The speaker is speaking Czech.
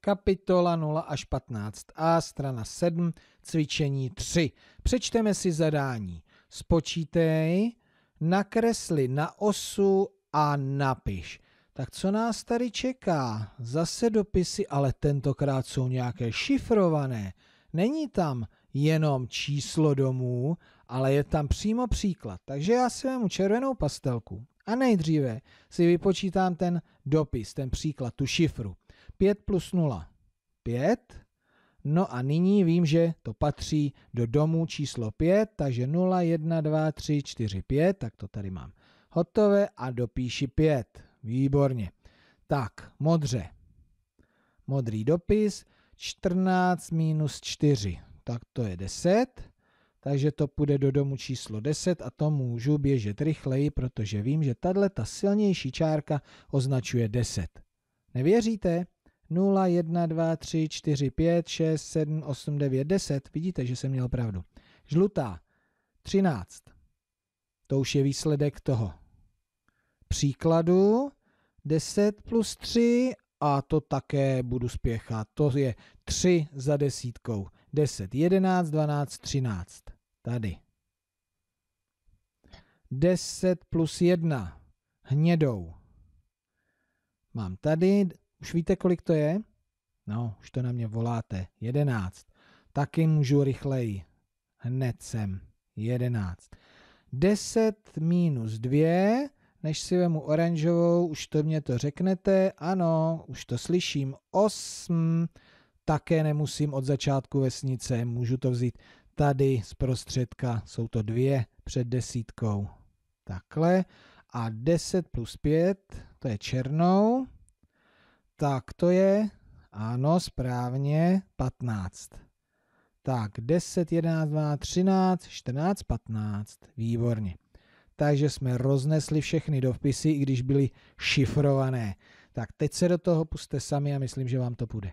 kapitola 0 až 15a, strana 7, cvičení 3. Přečteme si zadání. Spočítej, nakresli na osu a napiš. Tak co nás tady čeká? Zase dopisy, ale tentokrát jsou nějaké šifrované. Není tam jenom číslo domů, ale je tam přímo příklad. Takže já si vezmu červenou pastelku a nejdříve si vypočítám ten dopis, ten příklad, tu šifru. 5 plus 0, 5. No a nyní vím, že to patří do domu číslo 5, takže 0, 1, 2, 3, 4, 5, tak to tady mám hotové a dopíši 5. Výborně. Tak, modře. Modrý dopis 14 minus 4, tak to je 10. Takže to půjde do domu číslo 10 a to můžu běžet rychleji, protože vím, že tato silnější čárka označuje 10. Nevěříte? 0, 1, 2, 3, 4, 5, 6, 7, 8, 9, 10. Vidíte, že jsem měl pravdu. Žlutá 13. To už je výsledek toho příkladu. 10 plus 3 a to také budu spěchat. To je 3 za desítkou. 10, 11, 12, 13. Tady. 10 plus 1 hnědou. Mám tady už víte, kolik to je? No, už to na mě voláte. Jedenáct. Taky můžu rychleji. Hned sem. Jedenáct. Deset minus dvě, než si vemu oranžovou, už to mě to řeknete. Ano, už to slyším. Osm. Také nemusím od začátku vesnice, můžu to vzít tady z prostředka. Jsou to dvě před desítkou. Takhle. A 10 plus 5, to je černou. Tak to je, ano, správně, 15. Tak, 10, 11, 12, 13, 14, 15. Výborně. Takže jsme roznesli všechny dopisy, i když byly šifrované. Tak teď se do toho puste sami a myslím, že vám to půjde.